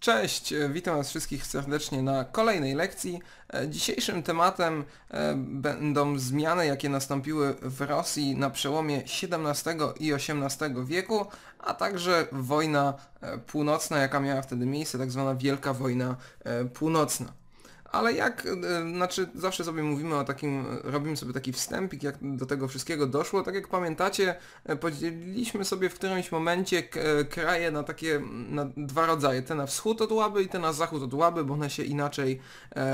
Cześć, e, witam Was wszystkich serdecznie na kolejnej lekcji. E, dzisiejszym tematem e, będą zmiany, jakie nastąpiły w Rosji na przełomie XVII i XVIII wieku, a także wojna północna, jaka miała wtedy miejsce, tak zwana Wielka Wojna Północna. Ale jak, e, znaczy zawsze sobie mówimy o takim, robimy sobie taki wstępik, jak do tego wszystkiego doszło. Tak jak pamiętacie, e, podzieliliśmy sobie w którymś momencie e, kraje na takie, na dwa rodzaje. Te na wschód od Łaby i te na zachód od Łaby, bo one się inaczej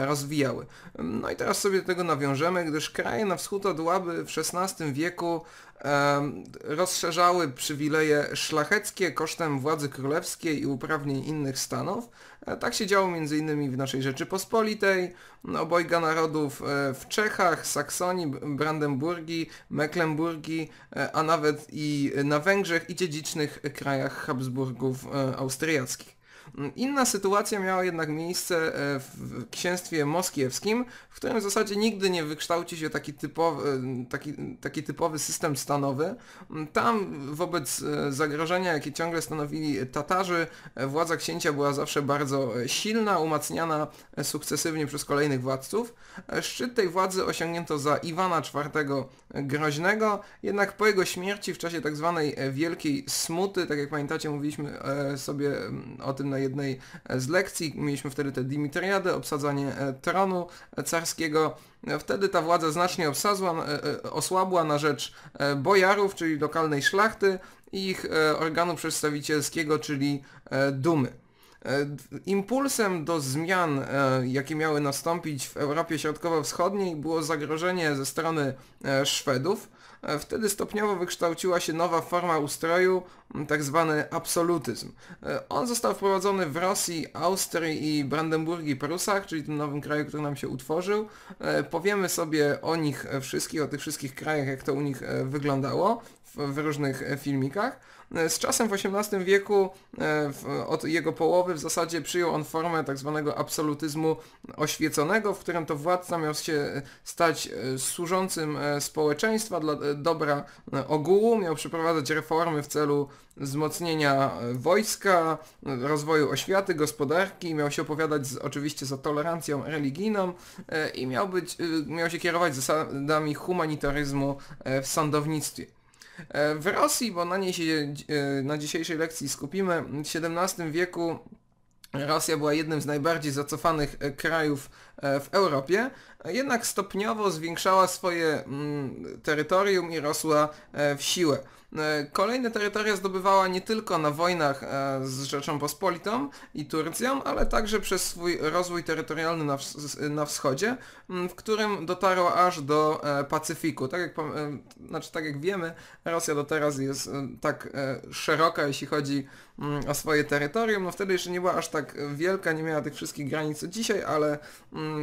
rozwijały. No i teraz sobie do tego nawiążemy, gdyż kraje na wschód od Łaby w XVI wieku rozszerzały przywileje szlacheckie kosztem władzy królewskiej i uprawnień innych stanów. E, tak się działo m.in. w naszej Rzeczypospolitej, obojga narodów e, w Czechach, Saksonii, Brandenburgii, Mecklenburgii, e, a nawet i na Węgrzech i dziedzicznych krajach Habsburgów austriackich. Mm, inna sytuacja miała jednak miejsce e, w księstwie moskiewskim, w którym w zasadzie nigdy nie wykształci się taki typowy, mm, taki, taki typowy system stanowy. Mm, tam wobec e, zagrożenia, jakie ciągle stanowili Tatarzy, e, władza księcia była zawsze bardzo silna, umacniana sukcesywnie przez kolejnych władców. Szczyt tej władzy osiągnięto za Iwana IV Groźnego, jednak po jego śmierci w czasie tzw. Tak wielkiej Smuty, tak jak pamiętacie mówiliśmy sobie o tym na jednej e, z lekcji. Mieliśmy wtedy te Dimitriadę, obsadzanie e, tronu e, carskiego. Wtedy ta władza znacznie obsazła, osłabła na rzecz bojarów, czyli lokalnej szlachty i ich organu przedstawicielskiego, czyli dumy. Impulsem do zmian, jakie miały nastąpić w Europie Środkowo-Wschodniej, było zagrożenie ze strony Szwedów, wtedy stopniowo wykształciła się nowa forma ustroju, mm, tak zwany absolutyzm. E, on został wprowadzony w Rosji, Austrii i Brandenburgii Prusach, czyli tym nowym kraju, który nam się utworzył. E, powiemy sobie o nich e, wszystkich, o tych wszystkich krajach, jak to u nich wyglądało w różnych filmikach. E, z czasem w XVIII wieku e, od jego połowy w zasadzie przyjął on formę tak zwanego absolutyzmu oświeconego, w którym to władca miał się stać e, służącym społeczeństwa dla dobra ogółu, miał przeprowadzać reformy w celu wzmocnienia wojska, rozwoju oświaty, gospodarki, miał się opowiadać z, oczywiście za tolerancją religijną i miał, być, miał się kierować zasadami humanitaryzmu w sądownictwie. E, w Rosji, bo na niej się e, na dzisiejszej lekcji skupimy, w XVII wieku Rosja była jednym z najbardziej zacofanych e, krajów w Europie, jednak stopniowo zwiększała swoje mm, terytorium i rosła w siłę. E, kolejne terytoria zdobywała nie tylko na wojnach e, z Rzeczą Pospolitą i Turcją, ale także przez swój rozwój terytorialny na, na wschodzie, w którym dotarła aż do e, Pacyfiku. Tak jak, znaczy, tak jak wiemy, Rosja do teraz jest tak szeroka, jeśli chodzi o swoje terytorium. No wtedy jeszcze nie była aż tak wielka, nie miała tych wszystkich granic co dzisiaj, ale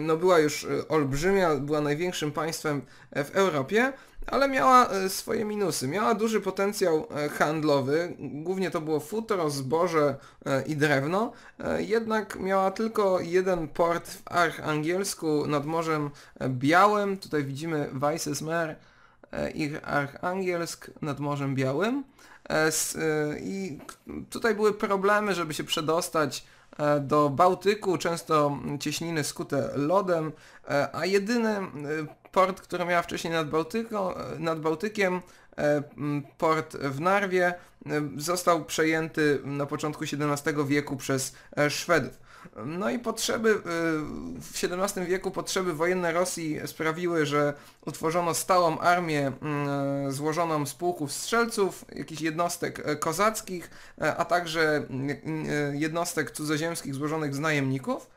no była już olbrzymia, była największym państwem w Europie ale miała e, swoje minusy. Miała duży potencjał e, handlowy, głównie to było futro, zboże e, i drewno, jednak miała tylko jeden port w Archangielsku nad Morzem Białym, tutaj widzimy Weissesmer ich Archangielsk nad Morzem Białym i tutaj były problemy, żeby się przedostać do Bałtyku, często cieśniny skute lodem, a jedynym port, który miała wcześniej nad, Bałtyką, nad Bałtykiem, e, port w Narwie, e, został przejęty na początku XVII wieku przez e, Szwedów. No i potrzeby w XVII wieku, potrzeby wojenne Rosji sprawiły, że utworzono stałą armię złożoną z pułków strzelców, jakichś jednostek kozackich, a także jednostek cudzoziemskich złożonych z najemników.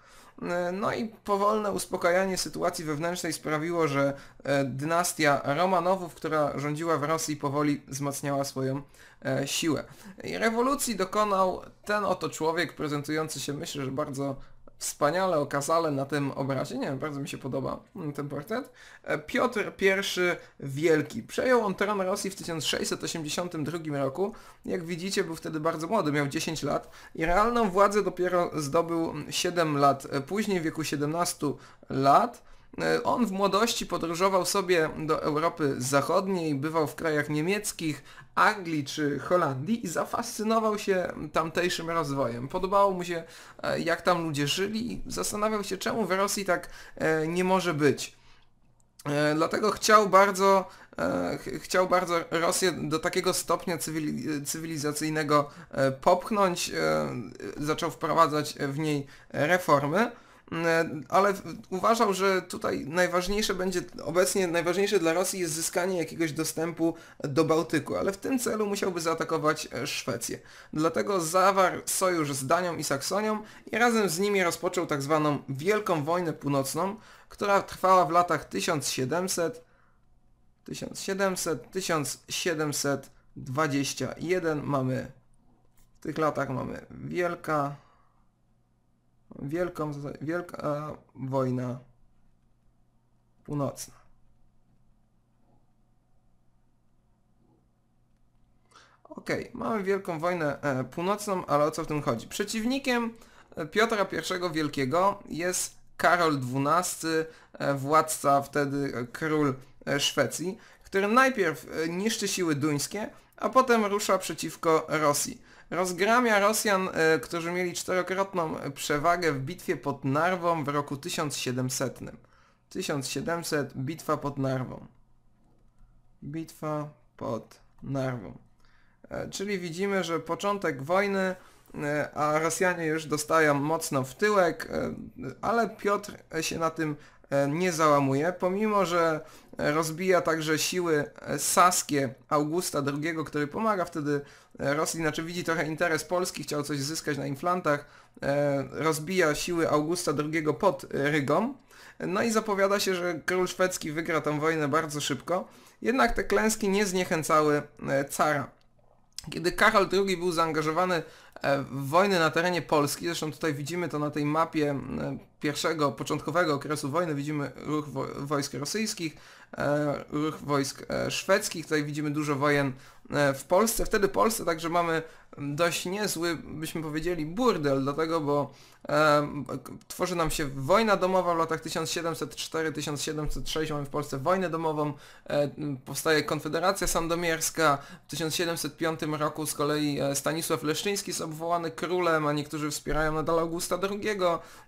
E, no i powolne uspokajanie sytuacji wewnętrznej sprawiło, że e, dynastia Romanowów, która rządziła w Rosji, powoli wzmacniała swoją e, siłę. I rewolucji dokonał ten oto człowiek prezentujący się, myślę, że bardzo wspaniale okazale na tym obrazie. Nie wiem, bardzo mi się podoba mm, ten portret. E, Piotr I Wielki. Przejął on tron Rosji w 1682 roku. Jak widzicie, był wtedy bardzo młody, miał 10 lat i realną władzę dopiero zdobył 7 lat e, później, w wieku 17 lat. E, on w młodości podróżował sobie do Europy Zachodniej, bywał w krajach niemieckich, Anglii czy Holandii i zafascynował się tamtejszym rozwojem. Podobało mu się, e, jak tam ludzie żyli i zastanawiał się, czemu w Rosji tak e, nie może być. Dlatego chciał bardzo, chciał bardzo Rosję do takiego stopnia cywilizacyjnego popchnąć, zaczął wprowadzać w niej reformy. E, ale uważał, że tutaj najważniejsze będzie, obecnie najważniejsze dla Rosji jest zyskanie jakiegoś dostępu do Bałtyku, ale w tym celu musiałby zaatakować e, Szwecję. Dlatego zawarł sojusz z Danią i Saksonią i razem z nimi rozpoczął tak zwaną Wielką Wojnę Północną, która trwała w latach 1700 1700 1721 mamy w tych latach mamy Wielka Wielką, wielka wojna północna. Ok, mamy Wielką Wojnę e, Północną, ale o co w tym chodzi? Przeciwnikiem e, Piotra I Wielkiego jest Karol XII, e, władca wtedy król Szwecji, który najpierw niszczy siły duńskie, a potem rusza przeciwko Rosji rozgramia Rosjan, e, którzy mieli czterokrotną przewagę w bitwie pod Narwą w roku 1700. 1700, bitwa pod Narwą. Bitwa pod Narwą. E, czyli widzimy, że początek wojny, e, a Rosjanie już dostają mocno w tyłek, ale Piotr się na tym nie załamuje, pomimo że rozbija także siły saskie Augusta II, który pomaga wtedy Rosji, znaczy widzi trochę interes Polski, chciał coś zyskać na inflantach, e, rozbija siły Augusta II pod Rygą. No i zapowiada się, że król szwedzki wygra tę wojnę bardzo szybko. Jednak te klęski nie zniechęcały e, cara. Kiedy Karol II był zaangażowany e, w wojny na terenie Polski, zresztą tutaj widzimy to na tej mapie pierwszego, początkowego okresu wojny widzimy ruch wo wojsk rosyjskich, e, ruch wojsk e, szwedzkich, tutaj widzimy dużo wojen e, w Polsce. Wtedy Polsce także mamy dość niezły, byśmy powiedzieli, burdel, dlatego bo e, tworzy nam się wojna domowa w latach 1704-1706, mamy w Polsce wojnę domową, e, powstaje Konfederacja Sandomierska, w 1705 roku z kolei e, Stanisław Leszczyński jest obwołany królem, a niektórzy wspierają nadal Augusta II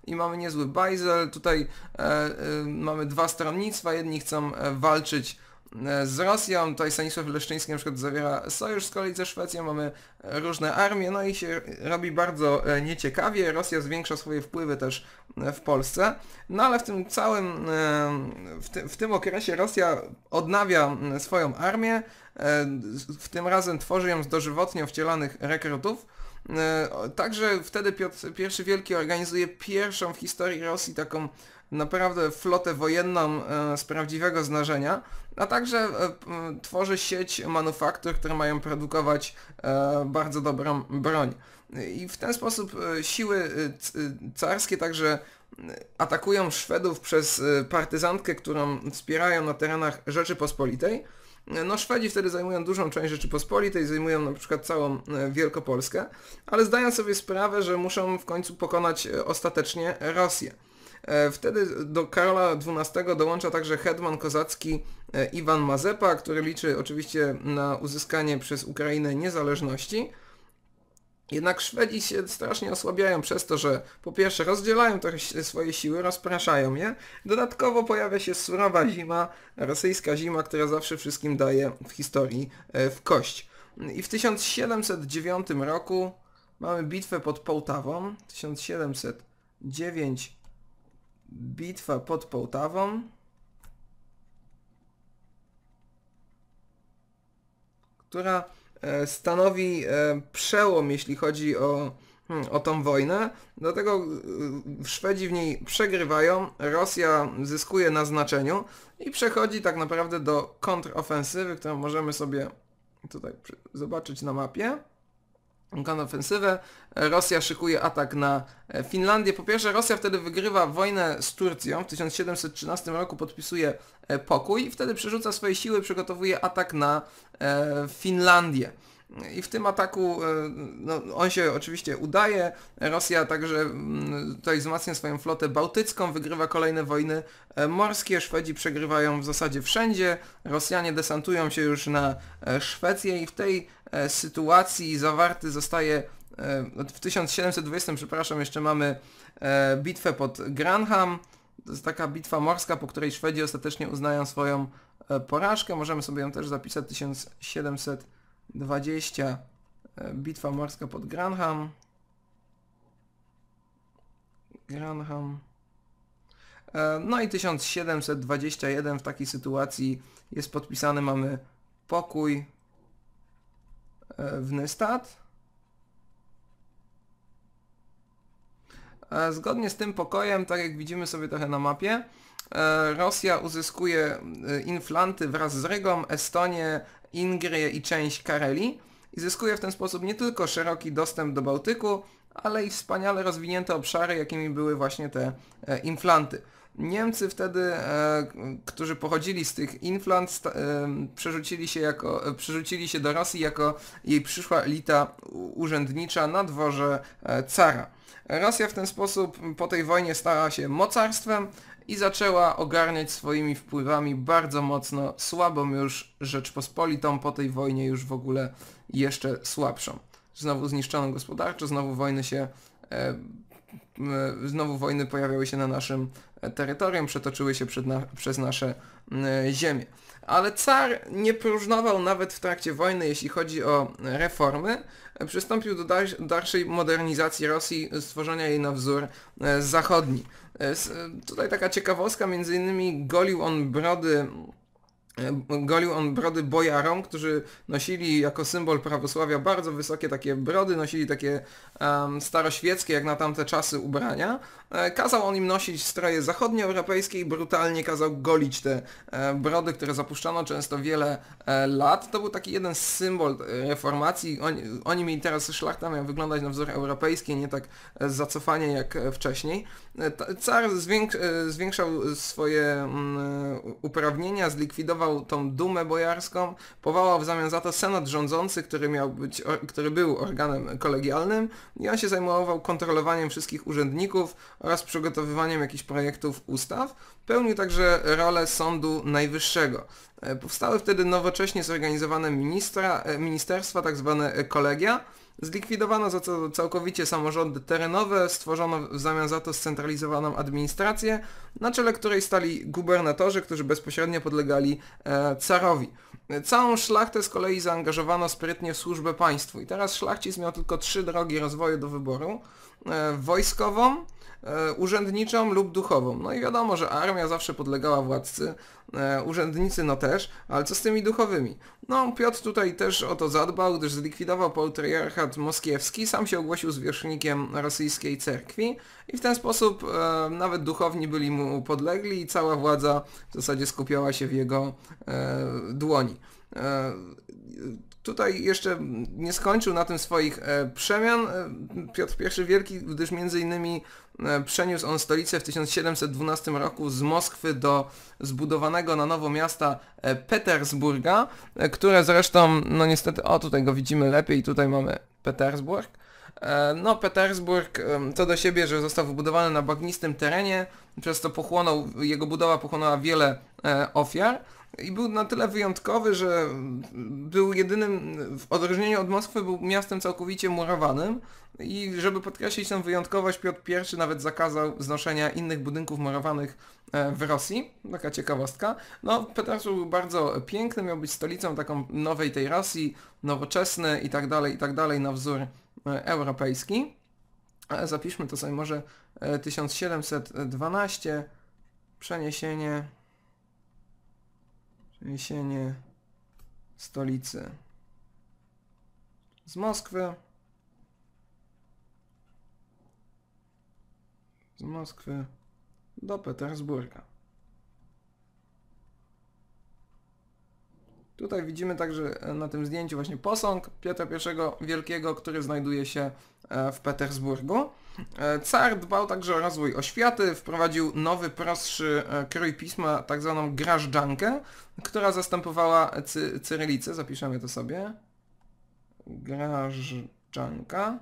i mamy niezły nowy Tutaj e, e, mamy dwa stronnictwa. Jedni chcą e, walczyć z Rosją, tutaj Stanisław Leszczyński na przykład zawiera sojusz z kolei ze Szwecją, mamy różne armie, no i się robi bardzo nieciekawie, Rosja zwiększa swoje wpływy też w Polsce, no ale w tym całym, w, ty, w tym okresie Rosja odnawia swoją armię, w tym razem tworzy ją z dożywotnio wcielanych rekrutów, E, także wtedy Piotr I Wielki organizuje pierwszą w historii Rosji taką naprawdę flotę wojenną e, z prawdziwego znażenia, a także e, tworzy sieć manufaktur, które mają produkować bardzo dobrą broń. I w ten sposób siły carskie także atakują Szwedów przez partyzantkę, którą wspierają na terenach Rzeczypospolitej. No Szwedzi wtedy zajmują dużą część Rzeczypospolitej, zajmują na przykład całą e, Wielkopolskę, ale zdają sobie sprawę, że muszą w końcu pokonać e, ostatecznie Rosję. E, wtedy do Karola XII dołącza także hetman kozacki Iwan Mazepa, który liczy oczywiście na uzyskanie przez Ukrainę niezależności. Jednak Szwedzi się strasznie osłabiają przez to, że po pierwsze rozdzielają trochę swoje siły, rozpraszają je. Dodatkowo pojawia się surowa zima, rosyjska zima, która zawsze wszystkim daje w historii e, w kość. I w 1709 roku mamy bitwę pod Połtawą. 1709 bitwa pod Połtawą. Która E, stanowi e, przełom, jeśli chodzi o, hmm, o tą wojnę. Dlatego e, Szwedzi w niej przegrywają, Rosja zyskuje na znaczeniu i przechodzi tak naprawdę do kontrofensywy, którą możemy sobie tutaj zobaczyć na mapie konofensywę. Rosja szykuje atak na e, Finlandię. Po pierwsze, Rosja wtedy wygrywa wojnę z Turcją. W 1713 roku podpisuje e, pokój i wtedy przerzuca swoje siły, przygotowuje atak na e, Finlandię. I w tym ataku e, no, on się oczywiście udaje. Rosja także mm, tutaj wzmacnia swoją flotę bałtycką, wygrywa kolejne wojny e, morskie. Szwedzi przegrywają w zasadzie wszędzie. Rosjanie desantują się już na e, Szwecję i w tej sytuacji zawarty zostaje w 1720, przepraszam, jeszcze mamy bitwę pod Granham. To jest taka bitwa morska, po której Szwedzi ostatecznie uznają swoją porażkę. Możemy sobie ją też zapisać 1700 20. E, Bitwa morska pod Granham. Granham. E, no i 1721 w takiej sytuacji jest podpisany, mamy pokój e, w Nystad. Zgodnie z tym pokojem, tak jak widzimy sobie trochę na mapie, E, Rosja uzyskuje e, inflanty wraz z Rygą, Estonię, Ingrię i część Karelii i zyskuje w ten sposób nie tylko szeroki dostęp do Bałtyku, ale i wspaniale rozwinięte obszary, jakimi były właśnie te e, inflanty. Niemcy wtedy, e, którzy pochodzili z tych inflant, e, przerzucili, się jako, przerzucili się do Rosji jako jej przyszła elita urzędnicza na dworze cara. Rosja w ten sposób po tej wojnie stała się mocarstwem, i zaczęła ogarniać swoimi wpływami bardzo mocno słabą już Rzeczpospolitą, po tej wojnie już w ogóle jeszcze słabszą. Znowu zniszczoną gospodarczo, znowu wojny się e, e, znowu wojny pojawiały się na naszym e, terytorium, przetoczyły się na, przez nasze e, ziemie ale car nie próżnował nawet w trakcie wojny, jeśli chodzi o reformy. Przystąpił do dalszej modernizacji Rosji, stworzenia jej na wzór e, zachodni. E, tutaj taka ciekawostka, między innymi golił on brody Golił on brody bojarom, którzy nosili jako symbol prawosławia bardzo wysokie takie brody, nosili takie um, staroświeckie jak na tamte czasy ubrania. E, kazał on im nosić stroje zachodnioeuropejskie i brutalnie kazał golić te e, brody, które zapuszczano często wiele e, lat. To był taki jeden symbol e, reformacji. Oni, oni mieli teraz szlachta miał wyglądać na wzór europejski, nie tak e, zacofanie jak e, wcześniej. E, car zwiększał swoje m, mm, uprawnienia, zlikwidował sprawował tą dumę bojarską, powołał w zamian za to senat rządzący, który miał być, który był organem kolegialnym i on się zajmował kontrolowaniem wszystkich urzędników oraz przygotowywaniem jakichś projektów ustaw. Pełnił także rolę Sądu Najwyższego. E, powstały wtedy nowocześnie zorganizowane ministra, e, ministerstwa, tak zwane kolegia, Zlikwidowano za to całkowicie samorządy terenowe, stworzono w zamian za to scentralizowaną administrację, na czele której stali gubernatorzy, którzy bezpośrednio podlegali e, carowi. Całą szlachtę z kolei zaangażowano sprytnie w służbę państwu i teraz szlachcic miał tylko trzy drogi rozwoju do wyboru. E, wojskową, E, urzędniczą lub duchową. No i wiadomo, że armia zawsze podlegała władcy, e, urzędnicy no też, ale co z tymi duchowymi? No Piotr tutaj też o to zadbał, gdyż zlikwidował patriarchat moskiewski, sam się ogłosił zwierzchnikiem rosyjskiej cerkwi i w ten sposób e, nawet duchowni byli mu podlegli i cała władza w zasadzie skupiała się w jego dłoni. E, tutaj jeszcze nie skończył na tym swoich e, przemian e, Piotr I Wielki, gdyż między innymi przeniósł on stolicę w 1712 roku z Moskwy do zbudowanego na nowo miasta Petersburga, które zresztą, no niestety, o tutaj go widzimy lepiej, tutaj mamy Petersburg. No, Petersburg to do siebie, że został wybudowany na bagnistym terenie, przez to pochłonął, jego budowa pochłonęła wiele ofiar i był na tyle wyjątkowy, że był jedynym, w odróżnieniu od Moskwy, był miastem całkowicie murowanym i żeby podkreślić tę wyjątkowość, Piotr I nawet zakazał znoszenia innych budynków murowanych e, w Rosji. Taka ciekawostka. No, Petersburg był bardzo piękny, miał być stolicą taką nowej tej Rosji, nowoczesny i tak dalej, i tak dalej, na wzór e, europejski. Ale zapiszmy to sobie może 1712, e, przeniesienie Niesienie stolicy z Moskwy. Z Moskwy do Petersburga. Tutaj widzimy także e, na tym zdjęciu właśnie posąg Piotra I Wielkiego, który znajduje się e, w Petersburgu. E, car dbał także o rozwój oświaty, wprowadził nowy, prostszy e, krój pisma, tak zwaną grażdżankę, która zastępowała cy cyrylicę. Zapiszemy to sobie. Grażdżanka.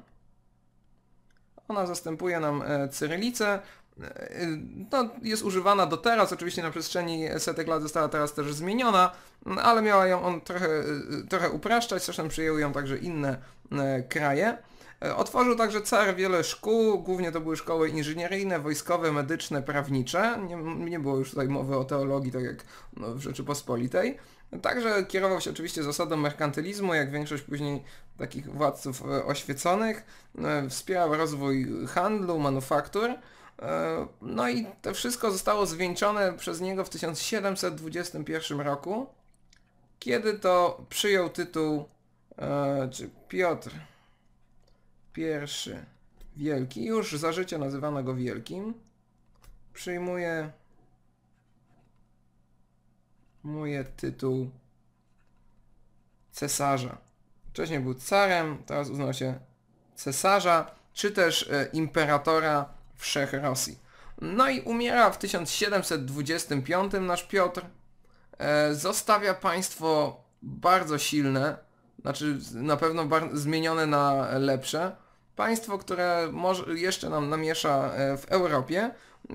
Ona zastępuje nam e, cyrylicę. No, jest używana do teraz, oczywiście na przestrzeni setek lat została teraz też zmieniona, ale miała ją on trochę, trochę upraszczać, zresztą przyjęły ją także inne kraje. E, otworzył także CER wiele szkół, głównie to były szkoły inżynieryjne, wojskowe, medyczne, prawnicze. Nie, nie było już tutaj mowy o teologii, tak jak no, w Rzeczypospolitej. Także kierował się oczywiście zasadą merkantylizmu, jak większość później takich władców e, oświeconych. E, wspierał rozwój handlu, manufaktur. No i to wszystko zostało zwieńczone przez niego w 1721 roku, kiedy to przyjął tytuł czy Piotr Pierwszy. Wielki. Już za życie nazywano go Wielkim. Przyjmuje... Muje tytuł cesarza. Wcześniej był carem, teraz uznał się cesarza, czy też e, imperatora wszech Rosji. No i umiera w 1725 nasz Piotr. E, zostawia państwo bardzo silne, znaczy na pewno zmienione na lepsze. Państwo, które może, jeszcze nam namiesza e, w Europie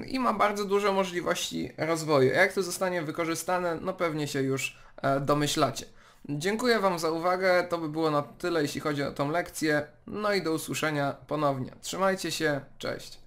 i ma bardzo dużo możliwości rozwoju. Jak to zostanie wykorzystane, no pewnie się już e, domyślacie. Dziękuję Wam za uwagę, to by było na tyle jeśli chodzi o tą lekcję, no i do usłyszenia ponownie. Trzymajcie się, cześć.